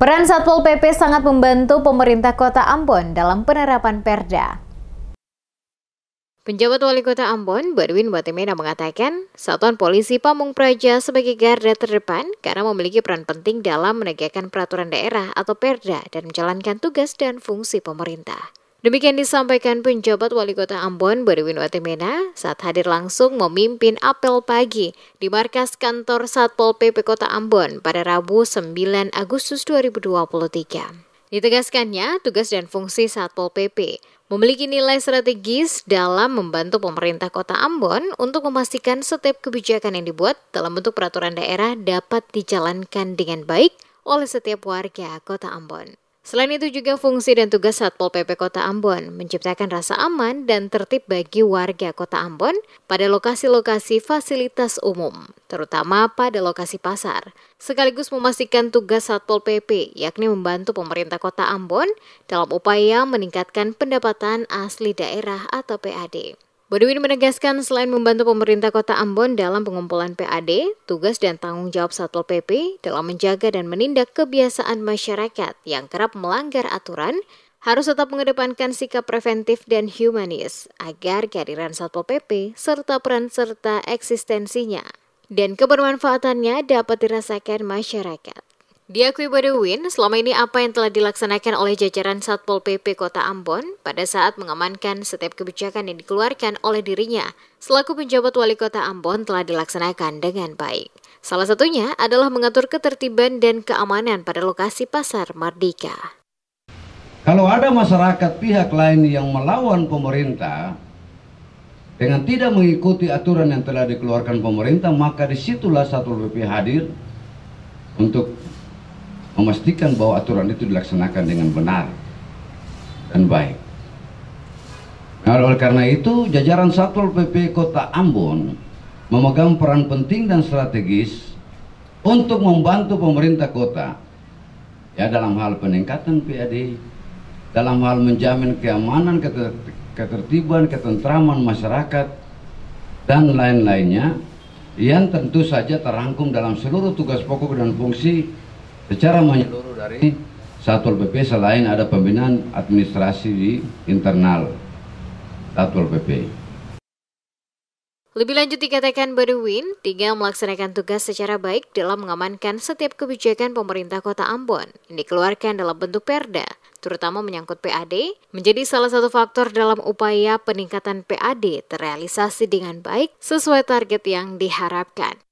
Peran Satpol PP sangat membantu pemerintah kota Ambon dalam penerapan Perda. Penjabat Wali Kota Ambon, Berwin Batimena mengatakan, Satuan Polisi Pamung Praja sebagai garda terdepan karena memiliki peran penting dalam menegakkan peraturan daerah atau perda dan menjalankan tugas dan fungsi pemerintah. Demikian disampaikan penjabat wali kota Ambon Berwin Watimena saat hadir langsung memimpin apel pagi di markas kantor Satpol PP Kota Ambon pada Rabu 9 Agustus 2023. Ditegaskannya, tugas dan fungsi Satpol PP memiliki nilai strategis dalam membantu pemerintah kota Ambon untuk memastikan setiap kebijakan yang dibuat dalam bentuk peraturan daerah dapat dijalankan dengan baik oleh setiap warga kota Ambon. Selain itu juga fungsi dan tugas Satpol PP Kota Ambon menciptakan rasa aman dan tertib bagi warga Kota Ambon pada lokasi-lokasi fasilitas umum, terutama pada lokasi pasar, sekaligus memastikan tugas Satpol PP yakni membantu pemerintah Kota Ambon dalam upaya meningkatkan pendapatan asli daerah atau PAD. Bodewin menegaskan selain membantu pemerintah kota Ambon dalam pengumpulan PAD, tugas dan tanggung jawab Satpol PP dalam menjaga dan menindak kebiasaan masyarakat yang kerap melanggar aturan, harus tetap mengedepankan sikap preventif dan humanis agar kehadiran Satpol PP serta peran serta eksistensinya dan kebermanfaatannya dapat dirasakan masyarakat. Diakui Win, selama ini apa yang telah dilaksanakan oleh jajaran Satpol PP Kota Ambon pada saat mengamankan setiap kebijakan yang dikeluarkan oleh dirinya selaku penjabat wali kota Ambon telah dilaksanakan dengan baik. Salah satunya adalah mengatur ketertiban dan keamanan pada lokasi pasar Mardika. Kalau ada masyarakat pihak lain yang melawan pemerintah dengan tidak mengikuti aturan yang telah dikeluarkan pemerintah, maka disitulah Satpol PP hadir untuk memastikan bahwa aturan itu dilaksanakan dengan benar dan baik. Nah, oleh karena itu, jajaran Satpol PP Kota Ambon memegang peran penting dan strategis untuk membantu pemerintah kota ya dalam hal peningkatan PAD, dalam hal menjamin keamanan, ketertiban, ketentraman masyarakat dan lain-lainnya yang tentu saja terangkum dalam seluruh tugas pokok dan fungsi secara menyeluruh dari Satpol PP selain ada pembinaan administrasi di internal Satpol PP. Lebih lanjut dikatakan Badewin, tiga melaksanakan tugas secara baik dalam mengamankan setiap kebijakan pemerintah kota Ambon yang dikeluarkan dalam bentuk perda, terutama menyangkut PAD, menjadi salah satu faktor dalam upaya peningkatan PAD terrealisasi dengan baik sesuai target yang diharapkan.